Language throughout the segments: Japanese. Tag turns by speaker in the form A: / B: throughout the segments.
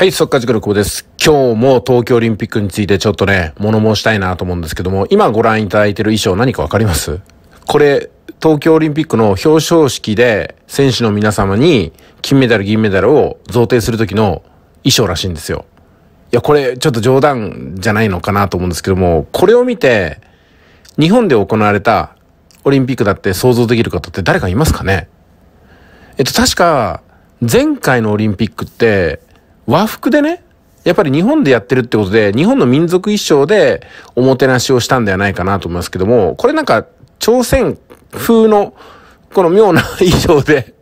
A: はい、そっか。ーの久保です。今日も東京オリンピックについてちょっとね、物申したいなと思うんですけども、今ご覧いただいている衣装何かわかりますこれ、東京オリンピックの表彰式で選手の皆様に金メダル、銀メダルを贈呈する時の衣装らしいんですよ。いや、これちょっと冗談じゃないのかなと思うんですけども、これを見て、日本で行われたオリンピックだって想像できる方って誰かいますかねえっと、確か、前回のオリンピックって、和服でね、やっぱり日本でやってるってことで、日本の民族衣装でおもてなしをしたんではないかなと思いますけども、これなんか朝鮮風のこの妙な衣装で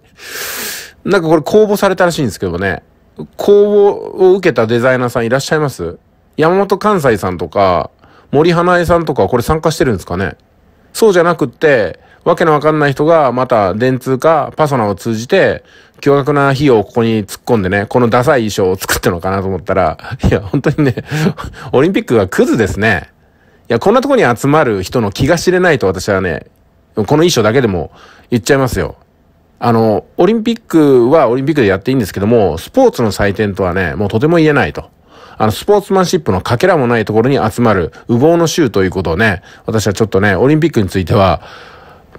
A: なんかこれ公募されたらしいんですけどね、公募を受けたデザイナーさんいらっしゃいます山本関西さんとか、森花江さんとかこれ参加してるんですかねそうじゃなくって、わけのわかんない人がまた電通かパソナを通じて巨額な費用をここに突っ込んでね、このダサい衣装を作ったのかなと思ったら、いや、本当にね、オリンピックがクズですね。いや、こんなとこに集まる人の気が知れないと私はね、この衣装だけでも言っちゃいますよ。あの、オリンピックはオリンピックでやっていいんですけども、スポーツの祭典とはね、もうとても言えないと。あの、スポーツマンシップのかけらもないところに集まる、無謀の衆ということをね、私はちょっとね、オリンピックについては、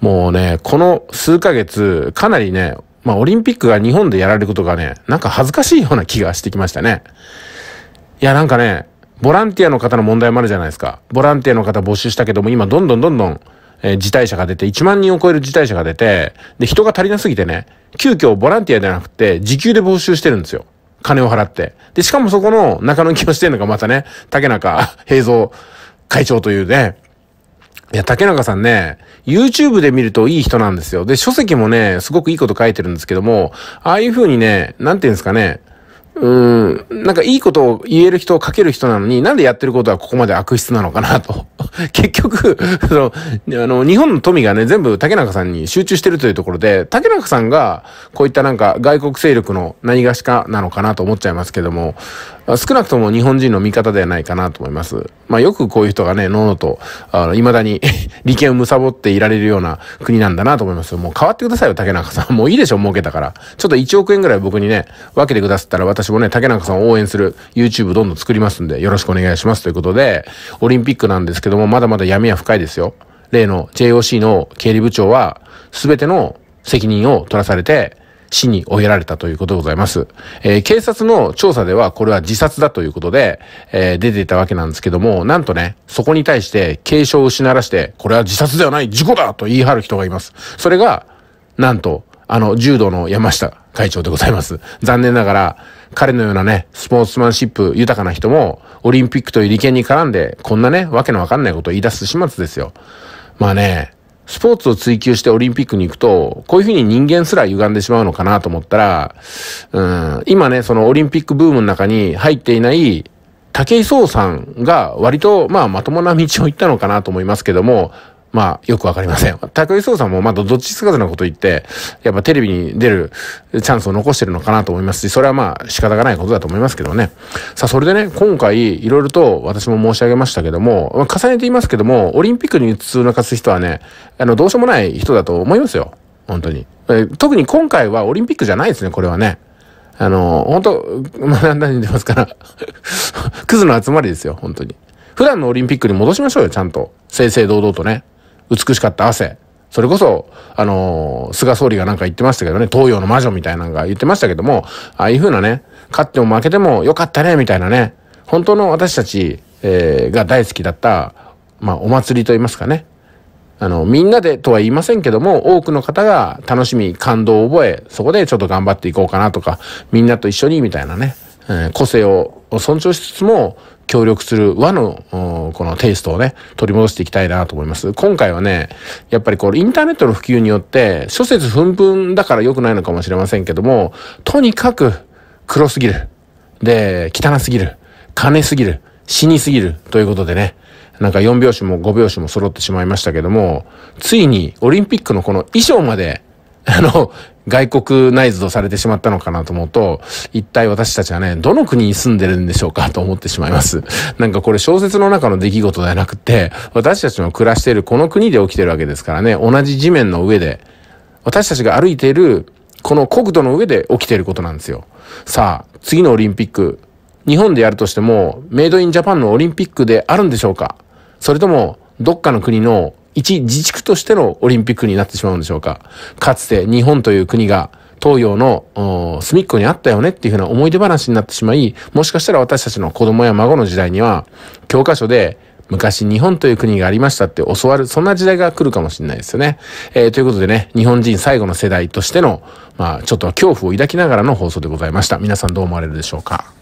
A: もうね、この数ヶ月、かなりね、まあ、オリンピックが日本でやられることがね、なんか恥ずかしいような気がしてきましたね。いや、なんかね、ボランティアの方の問題もあるじゃないですか。ボランティアの方募集したけども、今どんどんどんどん、えー、辞退者が出て、1万人を超える辞退者が出て、で、人が足りなすぎてね、急遽ボランティアじゃなくて、時給で募集してるんですよ。金を払って。で、しかもそこの中野をしてるのがまたね、竹中平蔵会長というね、いや、竹中さんね、YouTube で見るといい人なんですよ。で、書籍もね、すごくいいこと書いてるんですけども、ああいう風にね、なんていうんですかね、うん、なんかいいことを言える人を書ける人なのに、なんでやってることはここまで悪質なのかなと 結局、その、あの、日本の富がね、全部竹中さんに集中してるというところで、竹中さんが、こういったなんか外国勢力の何がしかなのかなと思っちゃいますけども、少なくとも日本人の味方ではないかなと思います。まあよくこういう人がね、ののと、あの、未だに 利権を貪っていられるような国なんだなと思いますもう変わってくださいよ、竹中さん。もういいでしょ、儲けたから。ちょっと1億円ぐらい僕にね、分けてくださったら私もね、竹中さんを応援する YouTube どんどん作りますんで、よろしくお願いしますということで、オリンピックなんですけど、けども、まだまだ闇は深いですよ。例の JOC の経理部長は、すべての責任を取らされて、死に追いやられたということでございます。えー、警察の調査ではこれは自殺だということで、えー、出ていたわけなんですけども、なんとね、そこに対して警鐘を失らして、これは自殺ではない、事故だと言い張る人がいます。それが、なんと、あの、柔道の山下会長でございます。残念ながら、彼のようなね、スポーツマンシップ豊かな人も、オリンピックという利権に絡んで、こんなね、わけのわかんないことを言い出す始末ですよ。まあね、スポーツを追求してオリンピックに行くと、こういうふうに人間すら歪んでしまうのかなと思ったら、うん、今ね、そのオリンピックブームの中に入っていない、武井壮さんが割と、まあ、まともな道を行ったのかなと思いますけども、まあ、よくわかりません。高井壮さんもまたどっちつかずなこと言って、やっぱテレビに出るチャンスを残してるのかなと思いますし、それはまあ仕方がないことだと思いますけどね。さあ、それでね、今回、いろいろと私も申し上げましたけども、重ねていますけども、オリンピックに普通の勝つ人はね、あの、どうしようもない人だと思いますよ。本当に。特に今回はオリンピックじゃないですね、これはね。あの、本当まあ、何に出ますから クズの集まりですよ、本当に。普段のオリンピックに戻しましょうよ、ちゃんと。正々堂々とね。美しかった汗。それこそ、あの菅総理がなんか言ってましたけどね、東洋の魔女みたいなのが言ってましたけども、ああいう風なね、勝っても負けてもよかったね、みたいなね、本当の私たち、えー、が大好きだった、まあ、お祭りと言いますかね。あの、みんなでとは言いませんけども、多くの方が楽しみ、感動を覚え、そこでちょっと頑張っていこうかなとか、みんなと一緒にみたいなね。え個性を尊重しつつも、協力する和の、このテイストをね、取り戻していきたいなと思います。今回はね、やっぱりこう、インターネットの普及によって、諸説んふんだから良くないのかもしれませんけども、とにかく、黒すぎる。で、汚すぎる。金すぎる。死にすぎる。ということでね、なんか4拍子も5拍子も揃ってしまいましたけども、ついにオリンピックのこの衣装まで、あの、外国内ズとされてしまったのかなと思うと、一体私たちはね、どの国に住んでるんでしょうかと思ってしまいます。なんかこれ小説の中の出来事ではなくて、私たちの暮らしているこの国で起きてるわけですからね、同じ地面の上で、私たちが歩いているこの国土の上で起きていることなんですよ。さあ、次のオリンピック、日本でやるとしても、メイドインジャパンのオリンピックであるんでしょうかそれとも、どっかの国の一自治区としてのオリンピックになってしまうんでしょうか。かつて日本という国が東洋の隅っこにあったよねっていうふうな思い出話になってしまい、もしかしたら私たちの子供や孫の時代には、教科書で昔日本という国がありましたって教わる、そんな時代が来るかもしれないですよね。えー、ということでね、日本人最後の世代としての、まあ、ちょっと恐怖を抱きながらの放送でございました。皆さんどう思われるでしょうか。